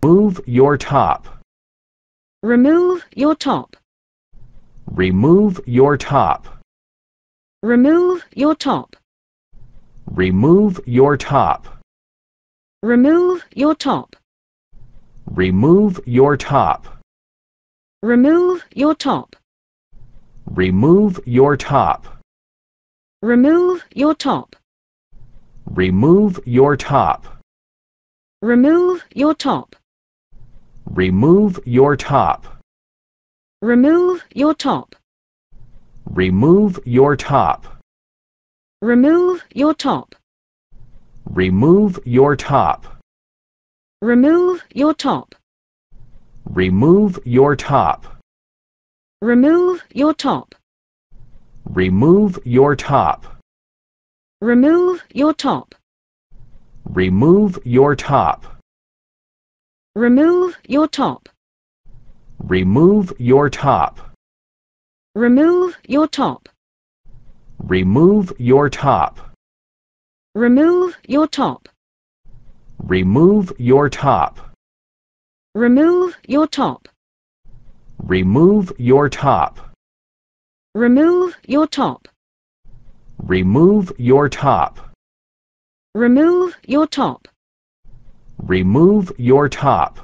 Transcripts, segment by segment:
Remove your top. Remove your top. Remove your top. Remove your top. Remove your top. Remove your top. Remove your top. Remove your top. Remove your top. Remove your top. Remove your top. Remove your top. Remove your top. Remove your top. Remove your top. Remove your top. Remove your top. Remove your top. Remove your top. Remove your top. Remove your top. Remove your top. Remove your top. Remove your top. Remove your top. Remove your top. Remove your top. Remove your top. Remove your top. Remove your top. Remove your top. Remove your top. Remove your top. Remove your top. Remove your top.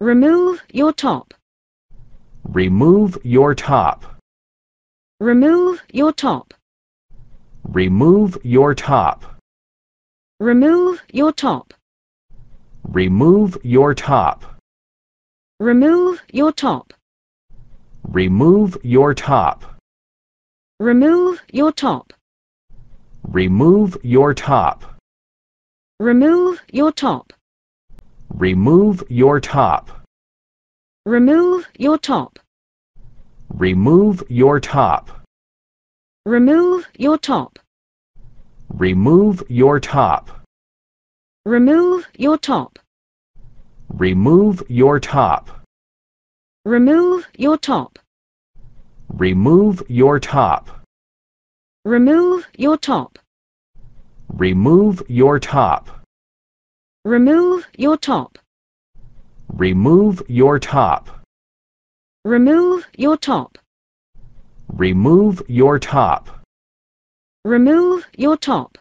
Remove your top. Remove your top. Remove your top. Remove your top. Remove your top. Remove your top. Remove your top. Remove your top. Remove your top. Remove your top. Remove your top. Remove your top. Remove your top. Remove your top. Remove your top. Remove your top. Remove your top. Remove your top. Remove your top. Remove your top. Remove your top. Remove your top. Remove your top. Remove your top. Remove your top. Remove your top. Remove your top.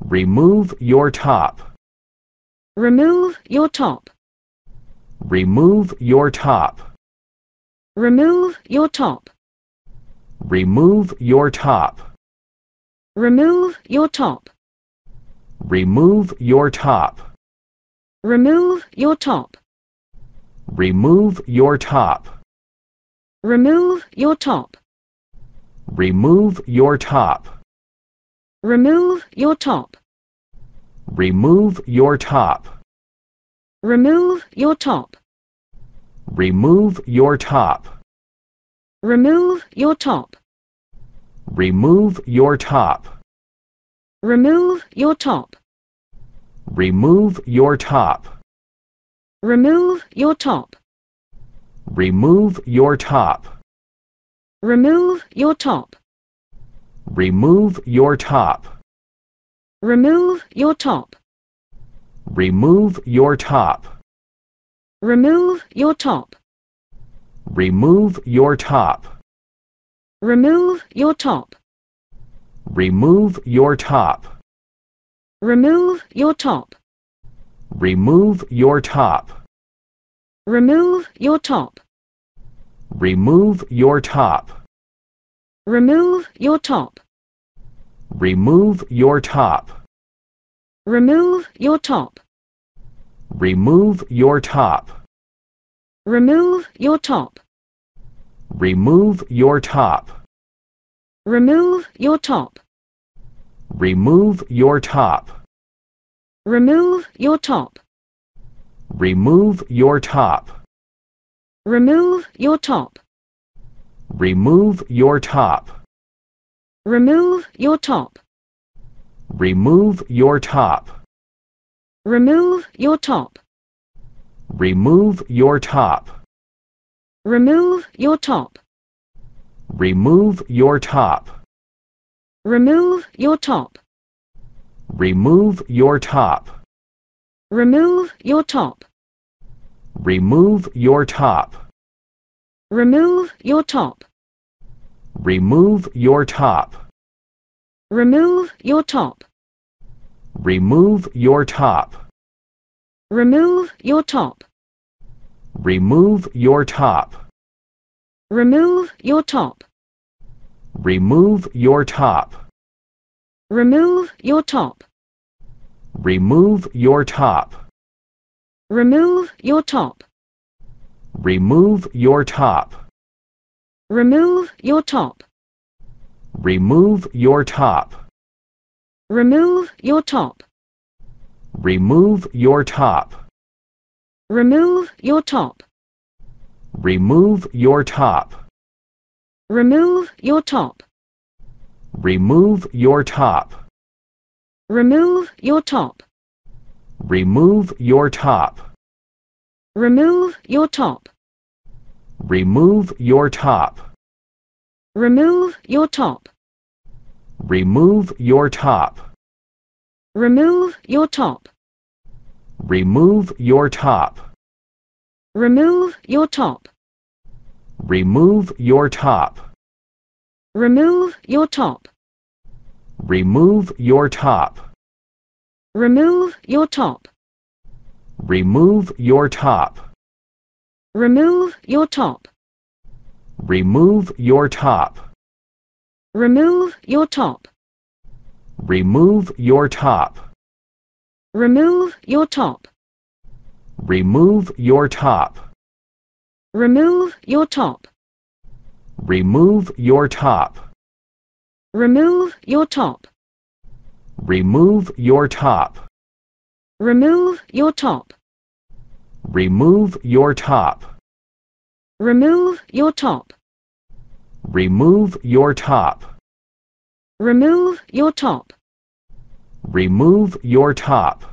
Remove your top. Remove your top. Remove your top. Remove your top. Remove your top. Remove your top. Remove your top. Remove your top. Remove your top. Remove your top. Remove your top. Remove your top. Remove your top. Remove your top. Remove your top. Remove your top. Remove your top. Remove your top. Remove your top. Remove your top. Remove your top. Remove your top. Remove your top. Remove your top. Remove your top. Remove your top. Remove your top. Remove your top. Remove your top. Remove your top. Remove your top. Remove your top. Remove your top. Remove your top. Remove your top. Remove your top. Remove your top. Remove your top. Remove your top. Remove your top. Remove your top. Remove your top. Remove your top. Remove your top. Remove your top. Remove your top. Remove your top. Remove your top. Remove your top. Remove your top. Remove your top. Remove your top. Remove your top. Remove your top. Remove your top. Remove your top. Remove your top. Remove your top. Remove your top. Remove your top. Remove your top. Remove your top. Remove your top. Remove your top. Remove your top. Remove your top. Remove your top. Remove your top. Remove your top. Remove your top. Remove your top. Remove your top. Remove your top. Remove your top. Remove your top. Remove your top. Remove your top. Remove your top. Remove your top. Remove your top. Remove your top. Remove your top. Remove your top. Remove your top. Remove your top. Remove your top. Remove your top. Remove your top. Remove your top. Remove your top. Remove your top. Remove your top. Remove your top. Remove your top. Remove your top. Remove your top. Remove your top. Remove your top. Remove your top. Remove your top. Remove your top. Remove your top. Remove your top. Remove your top. Remove your top.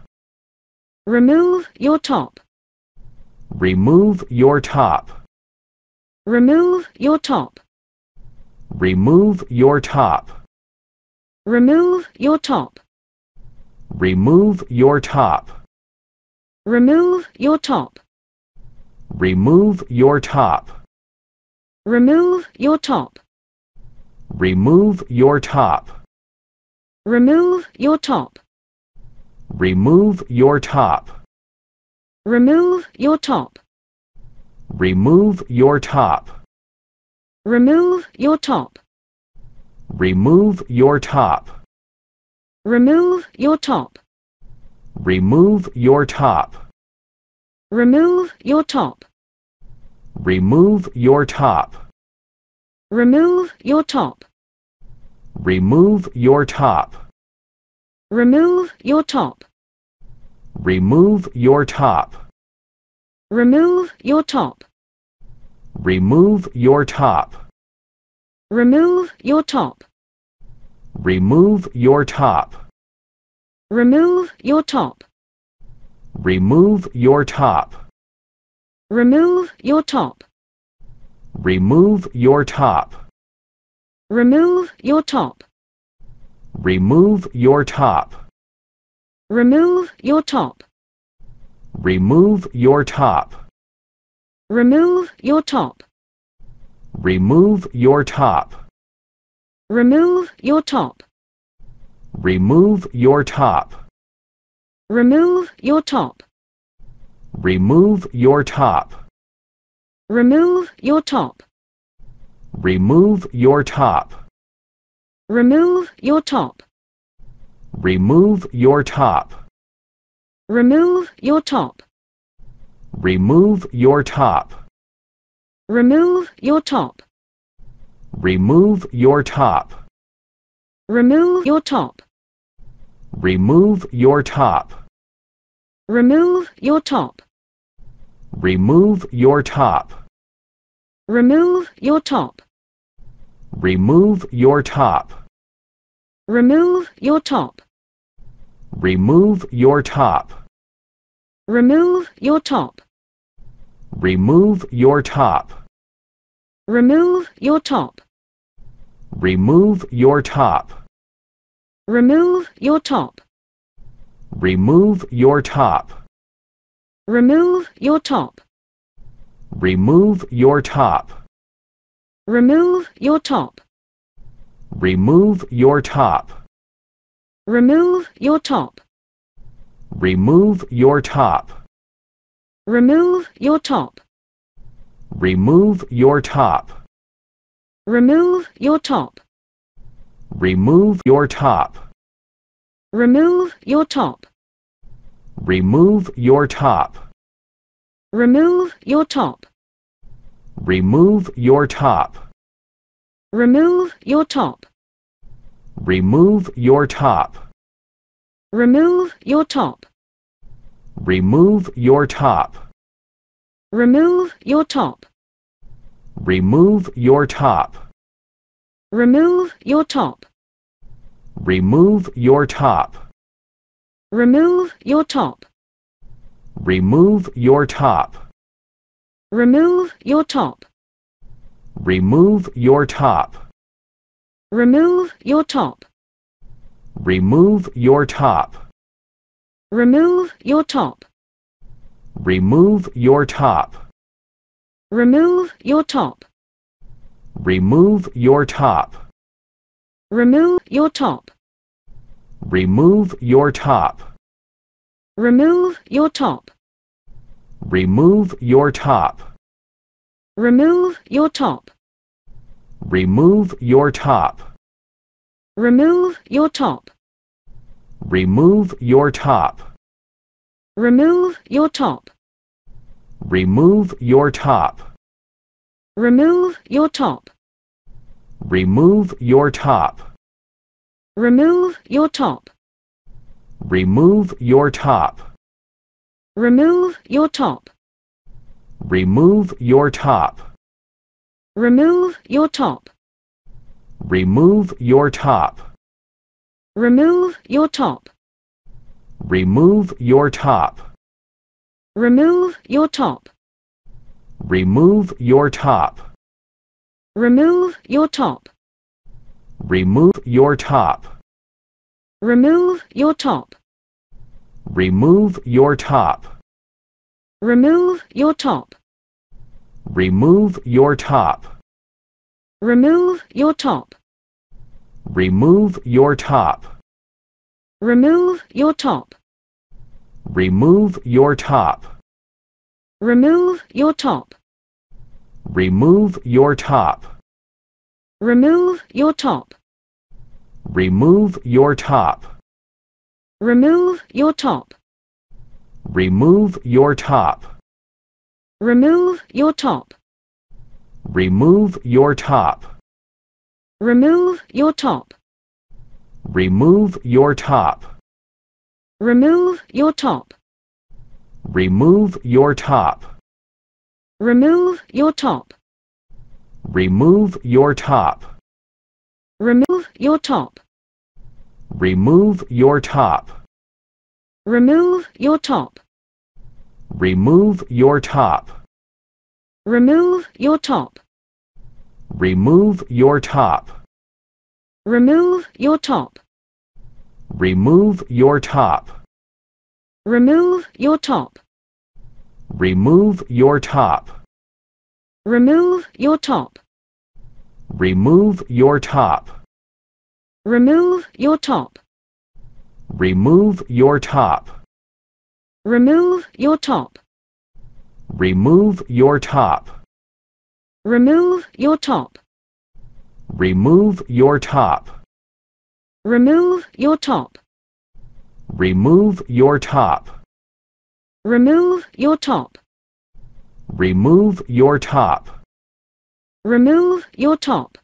Remove your top. Remove your top. Remove your top. Remove your top. Remove your top. Remove your top. Remove your top. Remove your top. Remove your top. Remove your top. Remove your top. Remove your top. Remove your top. Remove your top. Remove your top. Remove your top. Remove your top. Remove your top. Remove your top. Remove your top. Remove your top. Remove your top. Remove your top. Remove your top. Remove your top. Remove your top. Remove your top. Remove your top. Remove your top. Remove your top. Remove your top. Remove your top. Remove your top. Remove your top. Remove your top. Remove your top. Remove your top. Remove your top. Remove your top. Remove your top. Remove your top. Remove your top. Remove your top. Remove your top. Remove your top. Remove your top. Remove your top. Remove your top. Remove your top. Remove your top. Remove your top. Remove your top. Remove your top. Remove your top. Remove your top. Remove your top. Remove your top. Remove your top. Remove your top. Remove your top. Remove your top. Remove your top. Remove your top. Remove your top. Remove your top. Remove your top. Remove your top. Remove your top. Remove your top. Remove your top. Remove your top. Remove your top. Remove your top. Remove your top. Remove your top. Remove your top. Remove your top. Remove your top. Remove your top. Remove your top. Remove your top. Remove your top. Remove your top. Remove your top. Remove your top. Remove your top. Remove your top. Remove your top. Remove your top. Remove your top. Remove your top. Remove your top. Remove your top. Remove your top. Remove your top. Remove your top. Remove your top. Remove your top. Remove your top. Remove your top. Remove your top. Remove your top. Remove your top. Remove your top. Remove your top. Remove your top. Remove your top. Remove your top. Remove your top. Remove your top. Remove your top. Remove your top. Remove your top. Remove your top. Remove your top. Remove your top. Remove your top. Remove your top. Remove your top. Remove your top. Remove your top. Remove your top. Remove your top. Remove your top. Remove your top. Remove your top. Remove your top. Remove your top. Remove your top. Remove your top. Remove your top. Remove your top. Remove your top. Remove your top. Remove your top. Remove your top. Remove your top. Remove your top. Remove your top. Remove your top. Remove your top. Remove your top. Remove your top. Remove your top. Remove your top. Remove your top. Remove your top. Remove your top. Remove your top. Remove your top. Remove your top. Remove your top. Remove your top. Remove your top. Remove your top. Remove your top. Remove your top. Remove your top. Remove your top. Remove your top. Remove your top. Remove your top. Remove your top. Remove your top. Remove your top.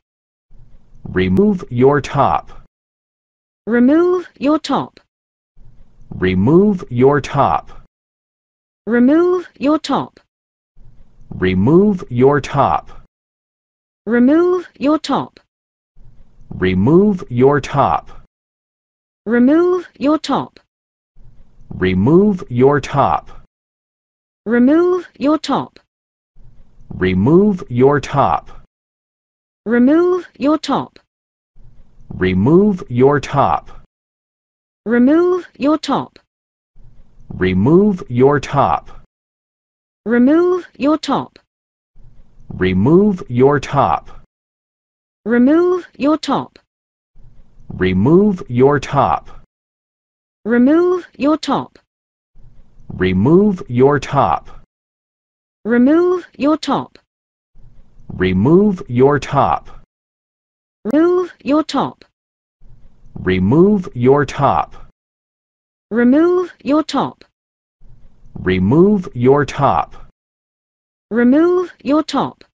Remove your top. Remove your top. Remove your top. Remove your top. Remove your top. Remove your top. Remove your top. Remove your top. Remove your top. Remove your top. Remove your top. Remove your top. Remove your top. Remove your top. Remove your top. Remove your top. Remove your top. Remove your top. Remove your top. Remove your top. Remove your top. Remove your top. Remove your top. Remove your top. Remove your top. Remove your top. Remove your top. Remove your top.